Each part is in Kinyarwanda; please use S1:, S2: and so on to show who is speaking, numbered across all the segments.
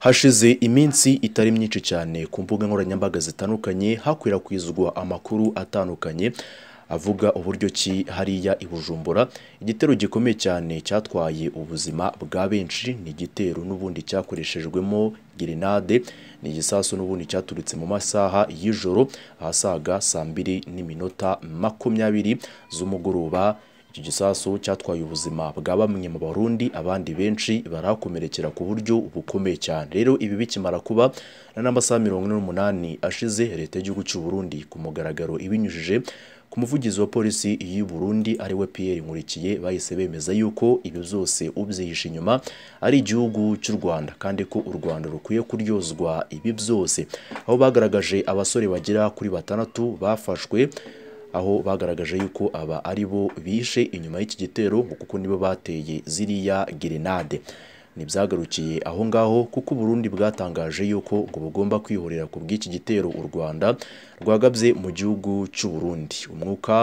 S1: hashize iminsi itari myinshi cyane ku mbuga nkoranyambaga zitandukanye hakwirakwizwa amakuru atandukanye avuga uburyo ki hariya i bujumbura igitero gikomeye cyane cyatwaye ubuzima bwa benshi ni igitero n'ubundi cyakoreshejwemo gerenade ni igisasu n'ubundi cyaturutse mu masaha y'ijoro ahasaga saa mbiri n'iminota makumyabiri z'umugoroba iki gisasu cyatwaye ubuzima bwa bamwe mu barundi abandi benshi barakomerekera ku buryo bukomeye cyane rero ibi bikimara kuba na n'amasaha mirongo ine n'umunani ashize leta y'igihugu cy'u Burundi ku mugaragaro ibinyujije ku muvugizi wa polisi y'u Burundi ari we Pierre Nkurikiye bahise bemeza yuko ibyo byose ubyihishe inyuma ari igihugu cy'u Rwanda kandi ko u Rwanda rukwiye kuryozwa ibi byose aho bagaragaje abasore bagera kuri batandatu bafashwe aho bagaragaje yuko aba ari bo bishe inyuma y'iki gitero kuko nibo bateye ziriya gerenade ntibyagarukiye aho ngaho kuko Burundi bwatangaje yuko ngo bugomba kwihorera ku bw'iki gitero u Rwanda rwagabye mu gihugu cy'u Burundi umwuka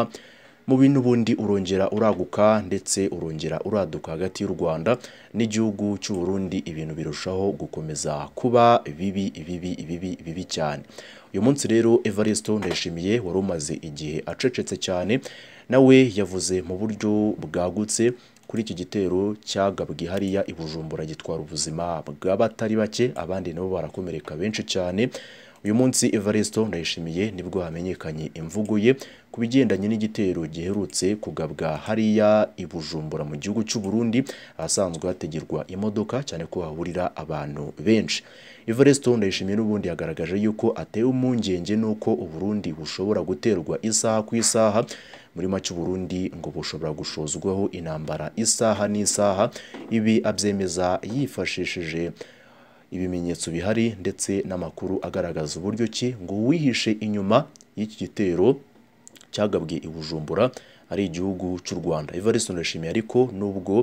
S1: mu bintu ubundi urongera uraguka ndetse urongera uraduka hagati y'u Rwanda n'igihugu cy'u Burundi ibintu birushaho gukomeza kuba bibi bibi bibi bibi cyane uyu munsi rero Evariste Ndayishimiye wari umaze igihe acecetse cyane nawe yavuze mu buryo bwagutse kuri iki gitero cyagabwe hariya i Bujumbura gitwara ubuzima bw'abatari bake abandi nabo barakomereka benshi cyane uyu munsi Evariste ndayishimiye nibwo hamenyekanye imvugo ye ku bigendanye n'igitero giherutse kugabwa hariya i Bujumbura mu gihugu cy'u Burundi ahasanzwe hategerwa imodoka cyane ko hahurira abantu benshi Evariste ndayishimiye n'ubundi yagaragaje yuko atewe impungenge n'uko Uburundi bushobora guterwa isaha ku isaha muri make Burundi ngo bushobora gushozwaho intambara isaha n'isaha ibi abyemeza yifashishije ibimenyetso bihari ndetse n'amakuru agaragaza uburyo ki ngo uwihishe inyuma y'iki gitero cyagabwe i Bujumbura ari igihugu cy'u Rwanda Evariste Ndayishimiye ariko nubwo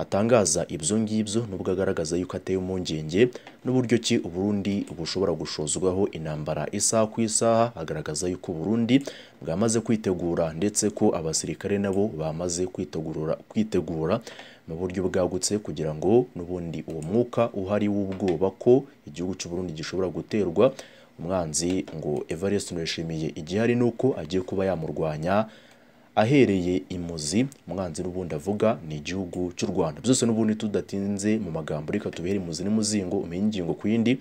S1: atangaza ibyo ngibyo nubwo agaragaza yuko ateye impungenge n'uburyo ki uburundi bushobora gushozwaho intambara isaha ku isaha agaragaza yuko uburundi bwamaze kwitegura ndetse ko abasirikare nabo bamaze kwitegura kwitegura mu buryo bwagutse kugira ngo n'ubundi uwo mwuka uhari w'ubwoba ko igihugu cy'uburundi gishobora guterwa umwanzi ngo Evariste Ndayishimiye igihari nuko agiye kuba yamurwanya ahereye imuzi umwanzi n'ubundi avuga ni igihugu cy'u Rwanda byose n'ubundi tudatinze mu magambo reka tubihere imuzi n'imuzingo umenye ingingo ku yindi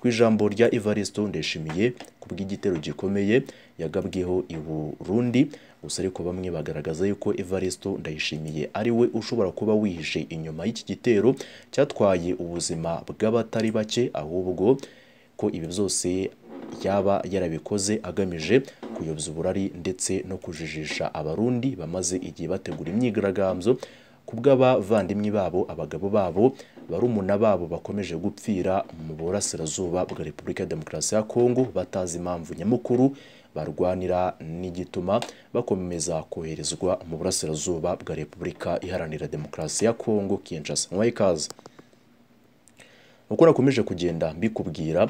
S1: ku ijambo rya Evaristo ndeshimiye ku bw'igitero gikomeye yagabweho i Burundi gusa ariko bamwe bagaragaza yuko Evaristo ndayishimiye ari we ushobora kuba wihishe inyuma y'iki gitero cyatwaye ubuzima bw'abatari bake ahubwo ko ibi byose yaba yarabikoze agamije kuyobya uburari ndetse no kujijisha abarundi bamaze igihe bategura imyigaragambyo ku bw'abavandimwe babo abagabo babo barumuna babo bakomeje gupfira mu burasirazuba bwa repubulika ya demokarasi ya kongo batazi impamvu nyamukuru barwanira n'igituma bakomeza koherezwa mu burasirazuba bwa repubulika iharanira demokarasi ya kongo kinshasa nkuwaye ikaze uko nakomeje kugenda mbikubwira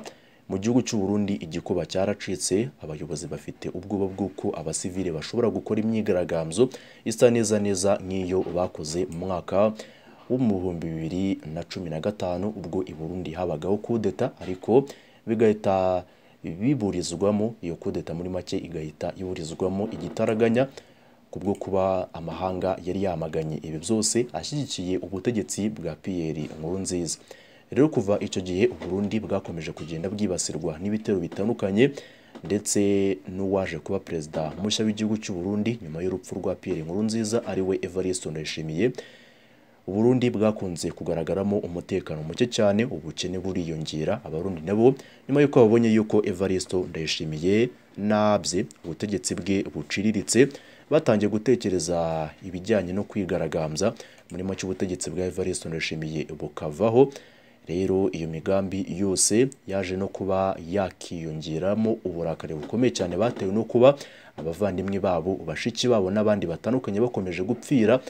S1: mu gihugu cy'u Burundi igikuba cyaracitse abayobozi bafite ubwoba bw'uko abasivile bashobora gukora imyigaragambyo isa neza neza nk'iyo bakoze mu mwaka w'ibihumbi bibiri na cumi na gatanu ubwo i Burundi habagaho kudeta ariko bigahita biburizwamo iyo kudeta muri make igahita iburizwamo igitaraganya kubwo kuba amahanga yari yamaganye ibi byose ashyigikiye ubutegetsi bwa Pierre Nkurunziza rero kuva icyo gihe uburundi bwakomeje kugenda bwibasirwa n'ibitero bitandukanye ndetse n'uwaje kuba perezida mushya w'igihugu cy'u Burundi nyuma y'urupfu rwa Pierre Nkuru Nkurunziza ariwe Evariste Ndayishimiye Burundi bwakunze kugaragaramo umutekano muke cyane ubukene buriyongera abarundi nabo nyuma y'uko babonye yuko Evariste Ndayishimiye nabye ubutegetsi bwe buciriritse batangiye gutekereza ibijyanye no kwigaragambya muri make ubutegetsi bwa Evariste Ndayishimiye bukavaho rero iyo migambi yose yaje no kuba yakiyongeramo uburakari bukomeye cyane batewe no kuba abavandimwe babo bashiki babo n'abandi batandukanye bakomeje gupfira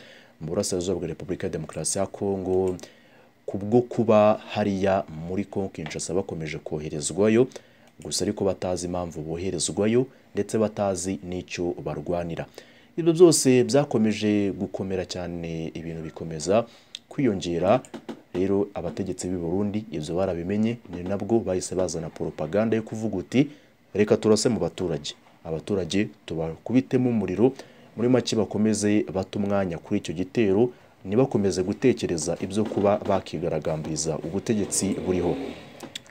S1: mu burasirazuba bwa repubulika ya demokarasi ya kongo kubwo kuba hariya muri kongo kinshasa bakomeje koherezwayo gusa ariko batazi impamvu boherezwayo ndetse batazi n'icyo barwanira ibyo byose byakomeje gukomera cyane ibintu bikomeza kwiyongera rero abategetsi b'i Burundi ibyo barabimenye ni nabwo bahise bazana propaganda yo kuvuga uti reka turase mu baturage abaturage tubakubitemo umuriro muri make bakomeze bata umwanya kuri icyo gitero ntibakomeze gutekereza ibyo kuba bakigaragambiriza ubutegetsi buriho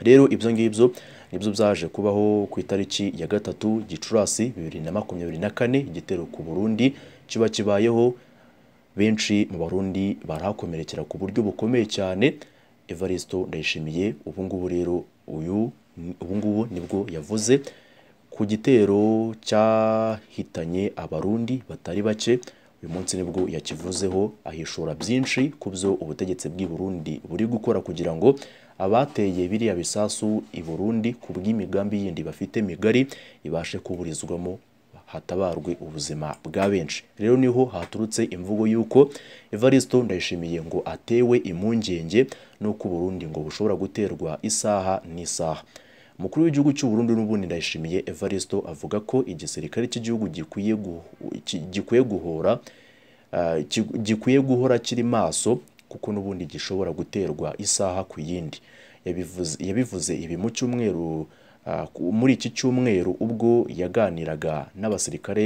S1: rero ibyo ngibyo nibyo byaje kubaho ku itariki ya gatatu gicurasi bibiri na makumyabiri na kane igitero ku burundi kiba kibayeho benshi mu barundi barakomerekera ku buryo bukomeye cyane Evaristo ndayishimiye ubu ngubu rero uyu ubu nibwo yavuze ku gitero cyahitanye abarundi batari bake uyu munsi nibwo yakivuzeho ahishura byinshi ku byo ubutegetsi bw'i Burundi buri gukora kugira ngo abateye biriya bisasu i Burundi ku bw'imigambi yindi bafite migari ibashe kuburizwamo hatabarwe ubuzima bwa benshi rero niho haturutse imvugo y'uko Evaristo ndayishimiye ngo atewe impungenge n'uko Burundi ngo bushobora guterwa isaha n'isaha umukuru w'igihugu cy'u Burundi n'ubundi ndayishimiye Evaristo avuga ko igisirikare cy'igihugu gikwiye gikwiye guhora uh, gikwiye guhora kiri maso kuko n'ubundi gishobora guterwa isaha ku yindi yabivuze ibi mu cyumweru Ah, muri iki cyumweru ubwo yaganiraga n'abasirikare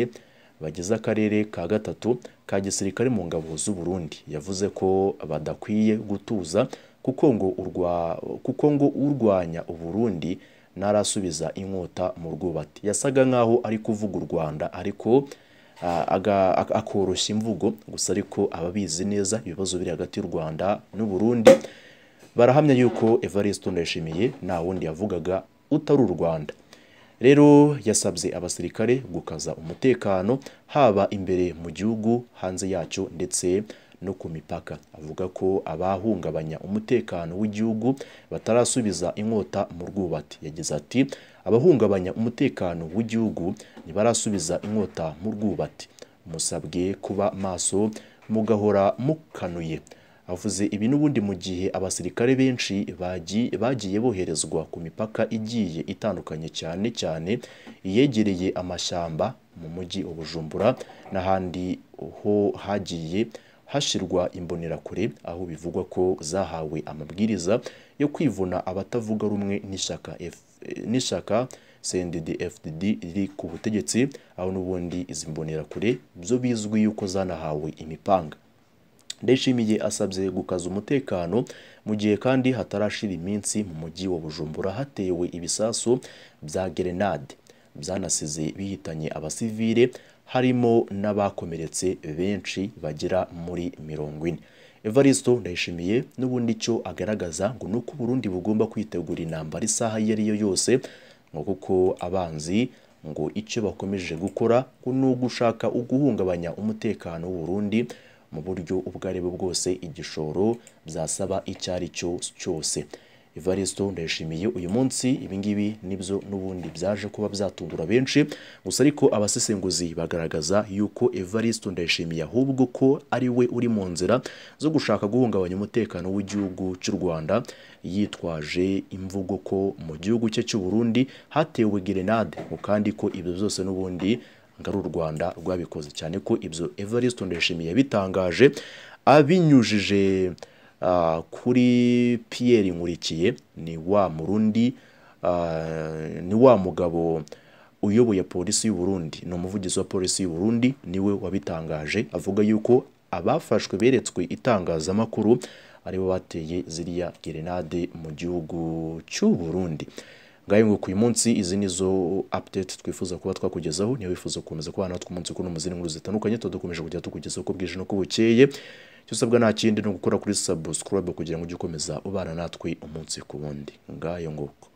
S1: bagize akarere ka gatatu ka gisirikare mu ngabo z'u Burundi yavuze ko badakwiye gutuza kuko ngo urwa kuko ngo urwanya u Burundi narasubiza inkota mu rwubati yasaga nkaho ari kuvuga u Rwanda ariko ah, akoroshya imvugo gusa ariko ababizi neza ibibazo biri hagati y'u Rwanda n'u Burundi barahamya yuko Evariste Ndayishimiye nta wundi yavugaga utari u rwanda rero yasabye abasirikare gukaza umutekano haba imbere mu gihugu hanze yacyo ndetse no ku mipaka avuga ko abahungabanya umutekano w'igihugu batarasubiza inkota mu rwubati yagize ati abahungabanya umutekano w'igihugu ntibarasubiza inkota mu rwubati musabwe kuba maso mugahora mukanuye avuze ibi n'ubundi mu gihe abasirikare benshi bagiye boherezwa ku mipaka igiye itandukanye cyane cyane yegereye amashyamba mu mujyi wa Bujumbura n'ahandi ho hagiye hashyirwa imbonerakure aho bivugwa ko zahawe amabwiriza yo kwivuna abatavuga rumwe n'ishyaka sendidi fdd riri ku butegetsi aho n'ubundi izi mbonerakure byo bizwi yuko zanahawe imipanga ndayishimiye asabye gukaza umutekano mu gihe kandi hatarashira iminsi mu mujyi wa bujumbura hatewe ibisasu bya gerenade byanasize bihitanye abasivire harimo n'abakomeretse benshi bagera muri mirongo ine Evaristo ndayishimiye n'ubundi icyo agaragaza ngo ni uko Burundi bugomba kwitegura intambara isaha iyo ari yo yose ngo kuko abanzi ngo icyo bakomeje gukora ngo ni ugushaka uguhungabanya umutekano w'u Burundi mu buryo ubwo ari bwose igishoro byasaba icyo ari cyo cyose Evaristo ndayishimiye uyu munsi ibingibi nibyo n'ubundi byaje kuba byatungura benshi gusa ariko abasesenguzi bagaragaza yuko Evaristo ndayishimiye ahubwo ko ari we uri mu nzira zo gushaka guhungabanya umutekano w'igihugu cy'u Rwanda yitwaje imvugo ko mu gihugu cye cy'u Burundi hatewe gerenade kandi ko ibyo byose n'ubundi ngo ari u rwanda rwabikoze cyane ko ibyo evariste ndayishimiye yabitangaje abinyujije ah, kuri piyeri nkurikiye ni wa murundi ah, ni wa mugabo uyoboye polisi y’u Burundi ni umuvugizi wa polisi y’u y'uburundi niwe wabitangaje avuga yuko abafashwe beretswe itangazamakuru aribo bateye ziriya gerenade mu gihugu cy'u Burundi ngaho nguko uyu munsi izi ni zo update twifuza kuba twakugezaho niba wifuza gukomeza kubana natwe umunsi ku n'umuzindi nkuru zitandukanye tudakomeje kujya tukugezaho uko bwije no ko bukeye icyo usabwa nta kindi ni ugukora kuri subscribe kugira ngo ujye ukomeza ubana natwe umunsi ku wundi ngayo nguko